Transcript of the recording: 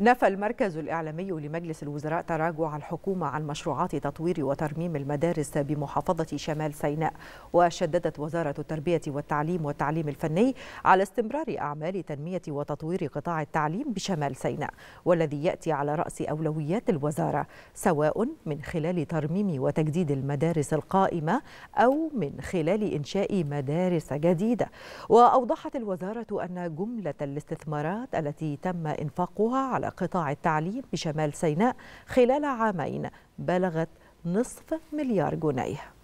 نفى المركز الإعلامي لمجلس الوزراء تراجع الحكومة عن مشروعات تطوير وترميم المدارس بمحافظة شمال سيناء وشددت وزارة التربية والتعليم والتعليم الفني على استمرار أعمال تنمية وتطوير قطاع التعليم بشمال سيناء والذي يأتي على رأس أولويات الوزارة سواء من خلال ترميم وتجديد المدارس القائمة أو من خلال إنشاء مدارس جديدة وأوضحت الوزارة أن جملة الاستثمارات التي تم إنفاقها على على قطاع التعليم بشمال سيناء خلال عامين بلغت نصف مليار جنيه